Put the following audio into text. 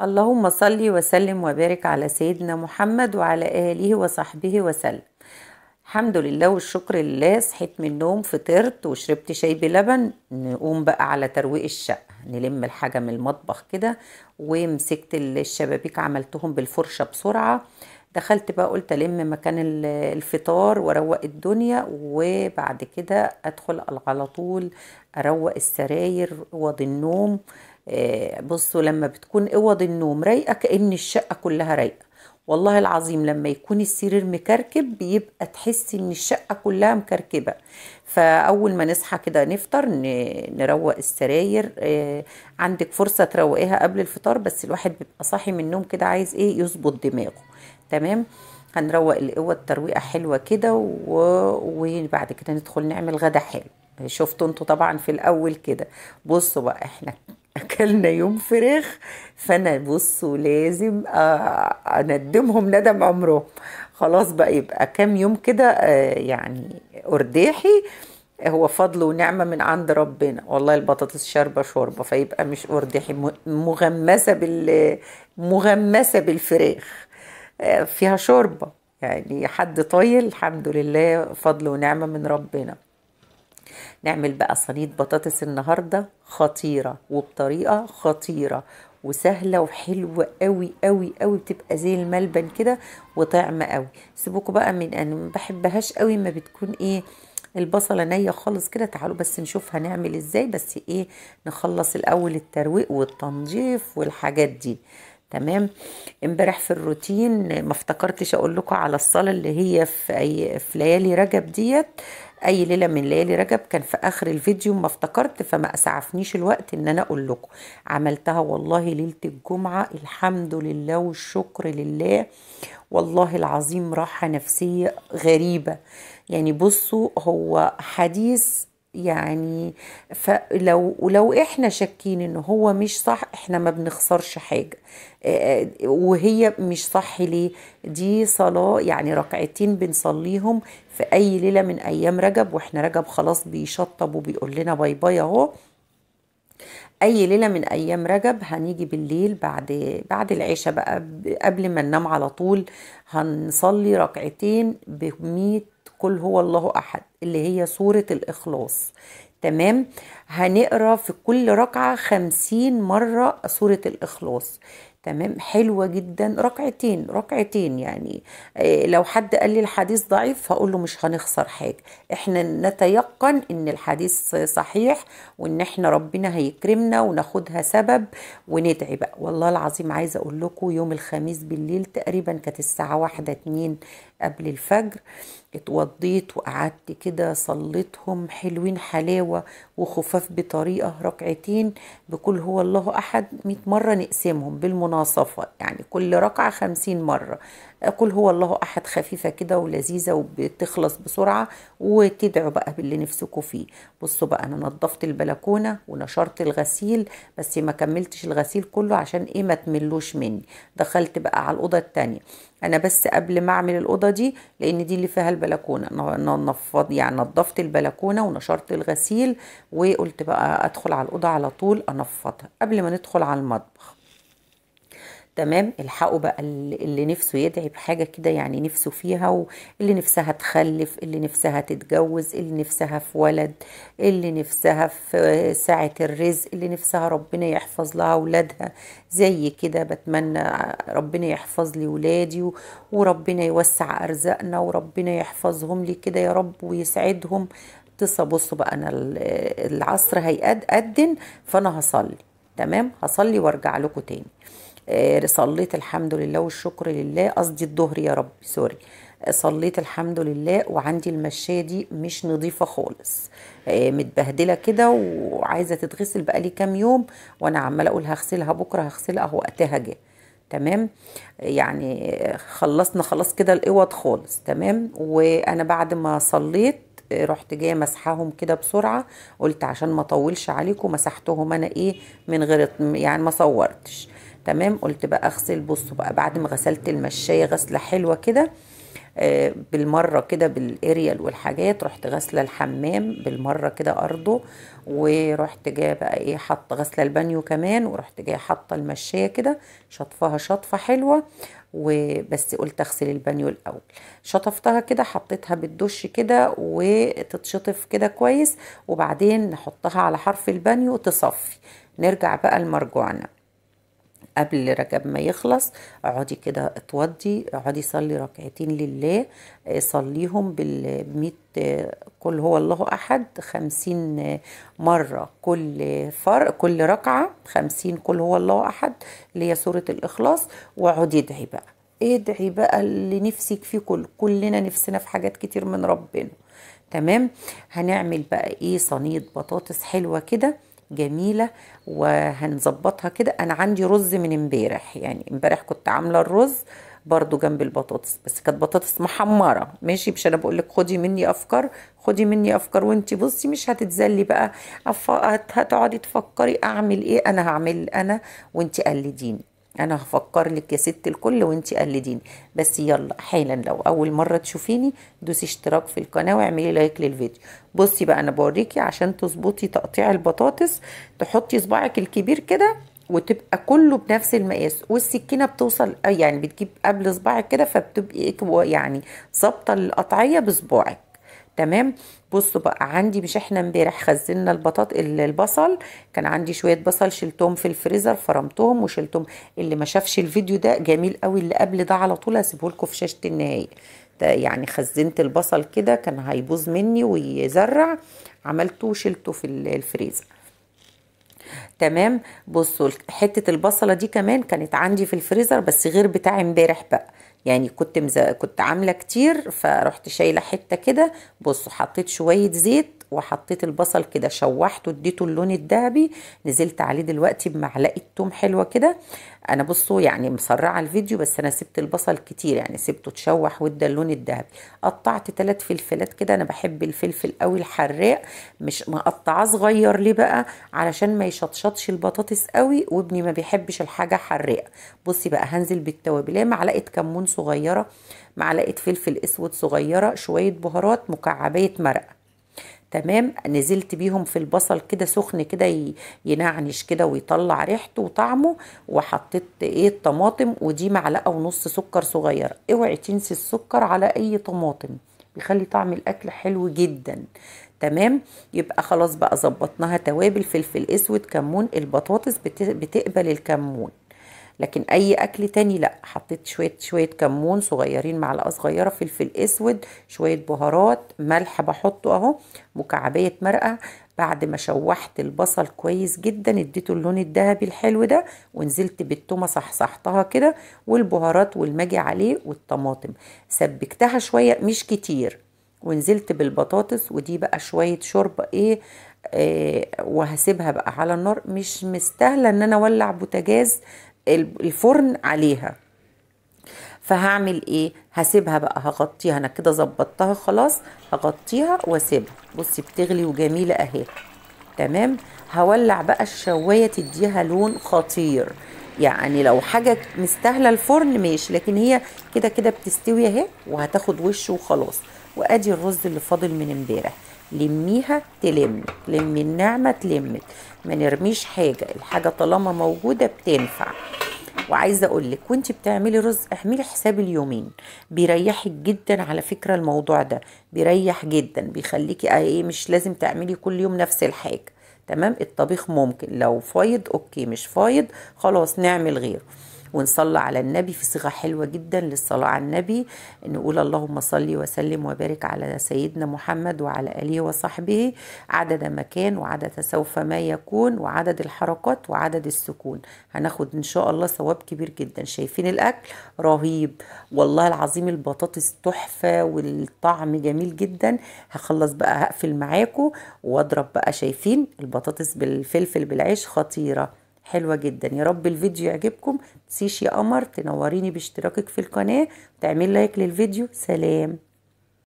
اللهم صل وسلم وبارك على سيدنا محمد وعلى آله وصحبه وسلم الحمد لله والشكر لله صحيت من النوم فطرت وشربت شاي بلبن نقوم بقى على ترويق الشقة نلم الحاجة من المطبخ كده ومسكت الشبابيك عملتهم بالفرشة بسرعة دخلت بقى قلت الم مكان الفطار واروق الدنيا وبعد كده ادخل على طول اروق السراير واضي النوم آه، بصوا لما بتكون اوض النوم رايقه كان الشقه كلها رايقه والله العظيم لما يكون السرير مكركب بيبقى تحس ان الشقه كلها مكركبه فاول ما نصحى كده نفطر نروق السراير آه، عندك فرصه تروقيها قبل الفطار بس الواحد بيبقى صاحي من النوم كده عايز ايه يظبط دماغه تمام هنروق الاوض ترويقه حلوه كده و... وبعد كده ندخل نعمل غدا حلو شفتوا انتوا طبعا في الاول كده بصوا بقى احنا اكلنا يوم فراخ فانا بصوا لازم آه، اندمهم ندم عمرهم خلاص بقى يبقى كام يوم كده آه، يعني ارداحي هو فضل ونعمة من عند ربنا والله البطاطس شاربة شوربة فيبقى مش أرداحي مغمسة بال مغمسة بالفراخ آه، فيها شوربة يعني حد طايل الحمد لله فضل ونعمة من ربنا نعمل بقى صينيه بطاطس النهارده خطيره وبطريقه خطيره وسهله وحلوه قوي قوي قوي بتبقى زي الملبن كده وطعمه قوي سيبوكوا بقى من انا ما بحبهاش قوي ما بتكون ايه البصله نيه خالص كده تعالوا بس نشوف هنعمل ازاي بس ايه نخلص الاول الترويق والتنظيف والحاجات دي تمام امبارح في الروتين ما افتكرتش اقول لكم على الصلاه اللي هي في اي في ليالي رجب ديت اي ليله من ليالي رجب كان في اخر الفيديو ما افتكرت فما اسعفنيش الوقت ان انا اقول لكم عملتها والله ليله الجمعه الحمد لله والشكر لله والله العظيم راحه نفسيه غريبه يعني بصوا هو حديث يعني فلو ولو احنا شاكين ان هو مش صح احنا ما بنخسرش حاجه آه، آه، وهي مش صح ليه دي صلاه يعني ركعتين بنصليهم في اي ليله من ايام رجب واحنا رجب خلاص بيشطب وبيقول لنا باي باي اهو اي ليله من ايام رجب هنيجي بالليل بعد بعد العشاء بقى قبل ما ننام على طول هنصلي ركعتين ب قل هو الله احد اللي هي سوره الاخلاص تمام هنقرا في كل ركعه خمسين مره سوره الاخلاص تمام حلوة جدا ركعتين ركعتين يعني آه، لو حد قال لي الحديث ضعيف هقول له مش هنخسر حاجة احنا نتيقن ان الحديث صحيح وان احنا ربنا هيكرمنا وناخدها سبب وندعي بقى والله العظيم عايزة اقول لكم يوم الخميس بالليل تقريبا كانت الساعة واحدة اتنين قبل الفجر اتوضيت وقعدت كده صليتهم حلوين حلاوة وخفاف بطريقة ركعتين بكل هو الله أحد مئة مرة نقسمهم بالمناصفة يعني كل ركعة خمسين مرة قل هو الله احد خفيفه كده ولذيذه وبتخلص بسرعه وتدعوا بقى باللي نفسكم فيه بصوا بقى انا نظفت البلكونه ونشرت الغسيل بس ما كملتش الغسيل كله عشان ايه ما تملوش مني دخلت بقى على الاوضه الثانيه انا بس قبل ما اعمل الاوضه دي لان دي اللي فيها البلكونه نفض يعني نظفت البلكونه ونشرت الغسيل وقلت بقى ادخل على الاوضه على طول انفضها قبل ما ندخل على المطبخ تمام الحقوا بقى اللي نفسه يدعي بحاجة كده يعني نفسه فيها واللي نفسها تخلف اللي نفسها تتجوز اللي نفسها في ولد اللي نفسها في ساعة الرزق اللي نفسها ربنا يحفظ لها أولادها زي كده بتمنى ربنا يحفظ لي ولادي وربنا يوسع أرزاقنا وربنا يحفظهم لي كده يا رب ويسعدهم تصى بصوا بقى أنا العصر هيأذن فأنا هصلي تمام هصلي وارجع لكم تاني آه، صليت الحمد لله والشكر لله قصدي الظهر يا رب سوري آه، صليت الحمد لله وعندي المشايه دي مش نظيفه خالص آه، متبهدله كده وعايزه تتغسل بقالي كام يوم وانا عماله اقول هغسلها بكره هغسلها اهو وقتها جه تمام يعني خلصنا خلاص كده الاوض خالص تمام وانا بعد ما صليت رحت جايه مسحهم كده بسرعه قلت عشان ما اطولش عليكم مسحتهم انا ايه من غير يعني ما صورتش تمام قلت بقى اغسل بصوا بقى بعد ما غسلت المشايه غسله حلوه كده آه، بالمره كده بالاريال والحاجات رحت غسله الحمام بالمره كده ارضه ورحت جايه بقى ايه حاطه غسله البانيو كمان ورحت جايه حاطه المشايه كده شطفها شطفه حلوه وبس قلت اغسل البانيو الاول شطفتها كده حطيتها بالدش كده وتتشطف كده كويس وبعدين نحطها على حرف البانيو تصفي نرجع بقى لمرجوعنا قبل ركب ما يخلص اقعدي كده اتوضي اقعدي صلي ركعتين لله آه، صليهم بال كل آه، هو الله احد خمسين آه، مره كل فر كل ركعه خمسين كل هو الله احد اللي هي سوره الاخلاص واقعدي ادعي بقى ادعي بقى اللي نفسك فيه كل كلنا نفسنا في حاجات كتير من ربنا تمام هنعمل بقى ايه صينيه بطاطس حلوه كده جميله وهنظبطها كده انا عندي رز من امبارح يعني امبارح كنت عامله الرز برضو جنب البطاطس بس كانت بطاطس محمره ماشي مش انا بقول لك خدي مني افكار خدي مني افكار وانت بصي مش هتتذلي بقى هتقعدي تفكري اعمل ايه انا هعمل انا وانت قلديني انا هفكر لك يا ست الكل وانت قلديني بس يلا حالا لو اول مره تشوفيني دوسي اشتراك في القناه واعملي لايك للفيديو بصي بقى انا بوريكي عشان تظبطي تقطيع البطاطس تحطي صباعك الكبير كده وتبقى كله بنفس المقاس والسكينه بتوصل يعني بتجيب قبل صباعك كده فبتبقي إيه، يعني ظابطه القطعيه بصباعك تمام بصوا بقى عندي مش احنا امبارح خزنا البطاط البصل كان عندي شويه بصل شلتهم في الفريزر فرمتهم وشلتهم اللي ما شافش الفيديو ده جميل قوي اللي قبل ده على طول هسيبه لكم في شاشه النهايه ده يعني خزنت البصل كده كان هيبوظ مني ويزرع عملته وشلته في الفريزر تمام بصوا حته البصله دي كمان كانت عندي في الفريزر بس غير بتاع امبارح بقى يعني كنت مز... كنت عامله كتير فرحت شايله حته كده بصوا حطيت شويه زيت وحطيت البصل كده شوحته اديته اللون الذهبي نزلت عليه دلوقتي بمعلقه توم حلوه كده انا بصوا يعني مسرعه الفيديو بس انا سبت البصل كتير يعني سبته اتشوح وادى اللون الذهبي قطعت ثلاث فلفلات كده انا بحب الفلفل قوي الحراق مش مقطعاه صغير ليه بقى علشان ما يشطشطش البطاطس قوي وابني ما بيحبش الحاجه حراقه بصي بقى هنزل بالتوابل معلقه كمون صغيره معلقه فلفل اسود صغيره شويه بهارات مكعبيه مرقه تمام نزلت بيهم في البصل كده سخن كده ينعنش كده ويطلع ريحته وطعمه وحطيت ايه الطماطم ودي معلقه ونص سكر صغير اوعي تنسي السكر على اي طماطم بيخلي طعم الاكل حلو جدا تمام يبقى خلاص بقى ظبطناها توابل فلفل اسود كمون البطاطس بتقبل الكمون لكن اي اكل تاني لا حطيت شويه شويه كمون صغيرين معلقه صغيره فلفل اسود شويه بهارات ملح بحطه اهو مكعبيه مرقه بعد ما شوحت البصل كويس جدا اديته اللون الذهبي الحلو ده ونزلت بالتومه صحصحتها كده والبهارات والماجي عليه والطماطم سبكتها شويه مش كتير ونزلت بالبطاطس ودي بقى شويه شوربه ايه آه وهسيبها بقى على النار مش مستاهله ان انا اولع بوتاجاز الفرن عليها فهعمل ايه هسيبها بقى هغطيها انا كده ظبطتها خلاص هغطيها واسيبها بصي بتغلي وجميله اهي تمام هولع بقى الشوايه تديها لون خطير يعني لو حاجه مستاهله الفرن ماشي لكن هي كده كده بتستوي اهي وهتاخد وش وخلاص وادي الرز اللي فاضل من امبارح لميها تلم لمي النعمة تلمت ما نرميش حاجة الحاجة طالما موجودة بتنفع وعايزه اقول لك وانت بتعملي رز اعملي حساب اليومين بيريحك جدا على فكره الموضوع ده بيريح جدا بيخليكي آه، ايه مش لازم تعملي كل يوم نفس الحاجه تمام الطبيخ ممكن لو فايض اوكي مش فايض خلاص نعمل غيره ونصلي على النبي في صيغه حلوه جدا للصلاه على النبي نقول اللهم صل وسلم وبارك على سيدنا محمد وعلى اله وصحبه عدد ما كان وعدد سوف ما يكون وعدد الحركات وعدد السكون هناخد ان شاء الله ثواب كبير جدا شايفين الاكل رهيب والله العظيم البطاطس تحفه والطعم جميل جدا هخلص بقى هقفل معاكم واضرب بقى شايفين البطاطس بالفلفل بالعيش خطيره حلوة جدا يا رب الفيديو يعجبكم تسيش يا قمر تنوريني باشتراكك في القناة تعمل لايك للفيديو سلام